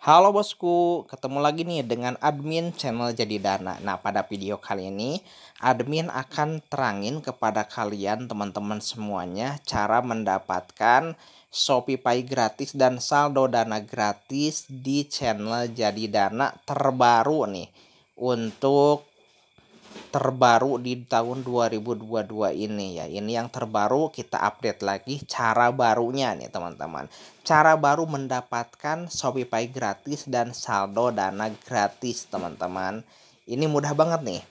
Halo bosku, ketemu lagi nih dengan admin channel Jadi Dana. Nah, pada video kali ini, admin akan terangin kepada kalian teman-teman semuanya cara mendapatkan Shopee Pay gratis dan saldo dana gratis di channel Jadi Dana terbaru nih untuk terbaru di tahun 2022 ini ya. Ini yang terbaru kita update lagi cara barunya nih teman-teman. Cara baru mendapatkan Shopify gratis dan saldo dana gratis teman-teman. Ini mudah banget nih.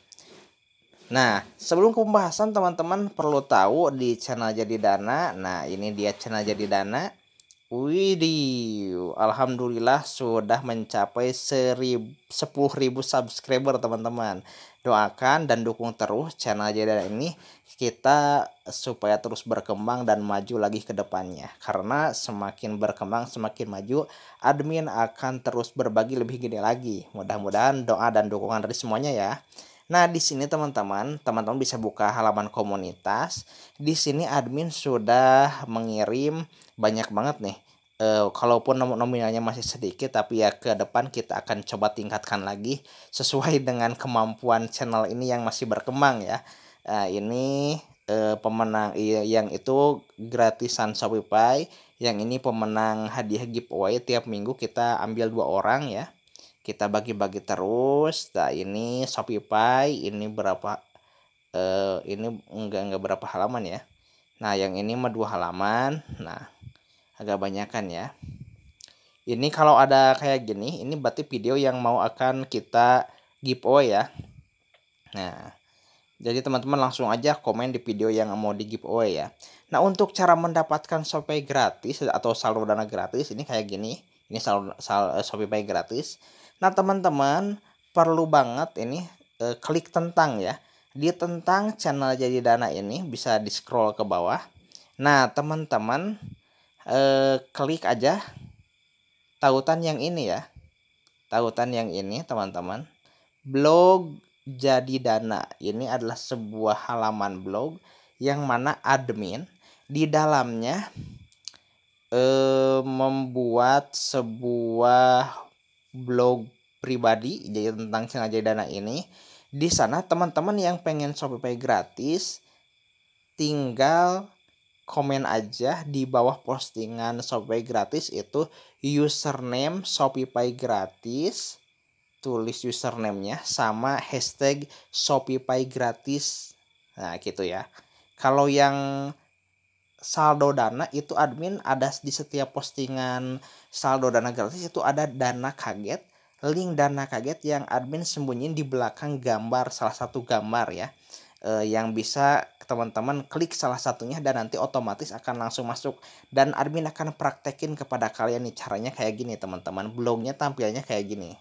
Nah, sebelum ke pembahasan teman-teman perlu tahu di channel Jadi Dana. Nah, ini dia channel Jadi Dana. Widih, alhamdulillah sudah mencapai 10.000 10 subscriber teman-teman doakan dan dukung terus channel Jeddah ini kita supaya terus berkembang dan maju lagi ke depannya karena semakin berkembang semakin maju admin akan terus berbagi lebih gini lagi mudah-mudahan doa dan dukungan dari semuanya ya Nah, di sini teman-teman, teman-teman bisa buka halaman komunitas. Di sini admin sudah mengirim banyak banget nih Uh, kalaupun nom nominalnya masih sedikit tapi ya ke depan kita akan coba tingkatkan lagi sesuai dengan kemampuan channel ini yang masih berkembang ya uh, ini uh, pemenang iya, yang itu gratisan Shopify yang ini pemenang hadiah giveaway tiap minggu kita ambil dua orang ya kita bagi-bagi terus nah ini Shopify ini berapa eh ini enggak enggak berapa halaman ya nah yang ini mah dua halaman nah agak banyakan ya ini kalau ada kayak gini ini berarti video yang mau akan kita giveaway ya nah jadi teman-teman langsung aja komen di video yang mau di giveaway ya nah untuk cara mendapatkan Shopee gratis atau saldo dana gratis ini kayak gini ini saldo, sal eh, Shopee Pay gratis nah teman-teman perlu banget ini eh, klik tentang ya di tentang channel jadi dana ini bisa di scroll ke bawah nah teman-teman Eh, klik aja tautan yang ini ya tautan yang ini teman-teman blog jadi dana ini adalah sebuah halaman blog yang mana admin di dalamnya eh, membuat sebuah blog pribadi jadi tentang sengaja dana ini di sana teman-teman yang pengen Shopee gratis tinggal komen aja di bawah postingan Shopify gratis itu username Shopify gratis tulis username-nya sama hashtag Shopify gratis. Nah, gitu ya. Kalau yang saldo dana itu admin ada di setiap postingan saldo dana gratis itu ada dana kaget, link dana kaget yang admin sembunyiin di belakang gambar salah satu gambar ya uh, yang bisa teman-teman klik salah satunya dan nanti otomatis akan langsung masuk dan admin akan praktekin kepada kalian nih caranya kayak gini teman-teman blognya tampilannya kayak gini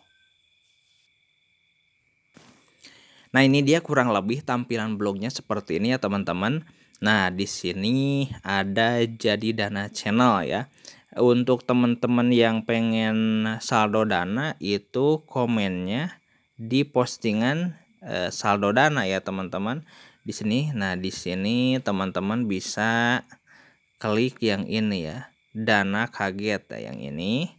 Nah ini dia kurang lebih tampilan blognya seperti ini ya teman-teman Nah di sini ada jadi dana channel ya Untuk teman-teman yang pengen saldo dana itu komennya di postingan Eh, saldo dana ya teman-teman di sini. Nah, di sini teman-teman bisa klik yang ini ya. Dana kaget ya yang ini.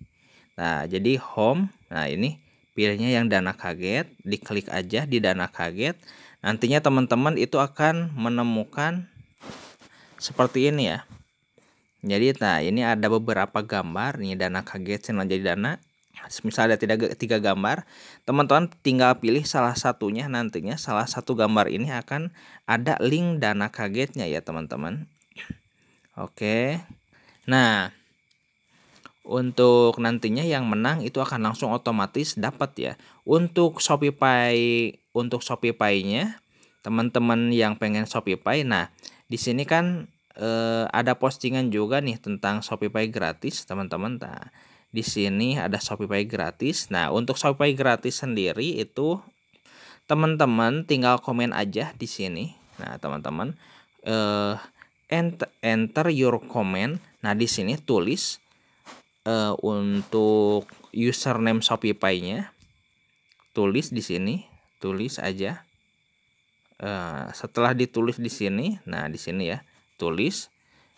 Nah, jadi home. Nah, ini pilihnya yang dana kaget, diklik aja di dana kaget. Nantinya teman-teman itu akan menemukan seperti ini ya. Jadi nah ini ada beberapa gambar nih dana kaget channel jadi dana Nah, misalnya ada tiga, tiga gambar, teman-teman tinggal pilih salah satunya nantinya salah satu gambar ini akan ada link dana kagetnya ya teman-teman. Oke. Nah, untuk nantinya yang menang itu akan langsung otomatis dapat ya. Untuk Shopify untuk Shopify-nya teman-teman yang pengen Shopify nah di sini kan eh, ada postingan juga nih tentang Shopify gratis teman-teman. Nah, -teman di sini ada Shopify gratis. Nah, untuk Shopify gratis sendiri itu teman-teman tinggal komen aja di sini. Nah, teman-teman eh enter, enter your comment. Nah, di sini tulis eh, untuk username Shopify-nya. Tulis di sini, tulis aja. Uh, setelah ditulis di sini, nah di sini ya, tulis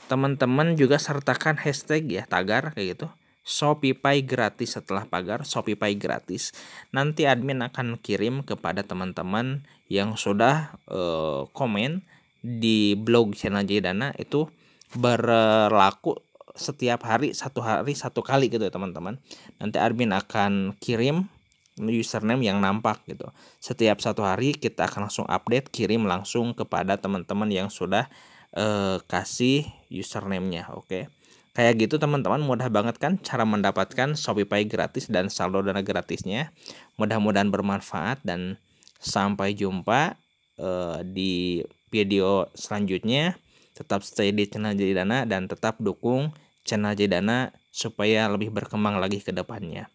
teman-teman juga sertakan hashtag ya, tagar kayak gitu. Shopee gratis setelah pagar Shopee gratis. Nanti admin akan kirim kepada teman-teman yang sudah uh, komen di blog channel Jaydana itu berlaku setiap hari satu hari satu kali gitu ya teman-teman. Nanti admin akan kirim username yang nampak gitu. Setiap satu hari kita akan langsung update kirim langsung kepada teman-teman yang sudah uh, kasih username-nya, oke. Okay? Kayak gitu teman-teman mudah banget kan cara mendapatkan Shopify gratis dan saldo dana gratisnya. Mudah-mudahan bermanfaat dan sampai jumpa uh, di video selanjutnya. Tetap stay di channel Jadi Dana dan tetap dukung channel Jadi Dana supaya lebih berkembang lagi ke depannya.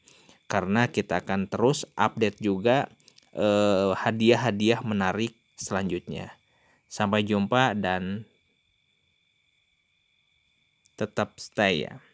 Karena kita akan terus update juga eh, hadiah-hadiah uh, menarik selanjutnya. Sampai jumpa dan tetap stay ya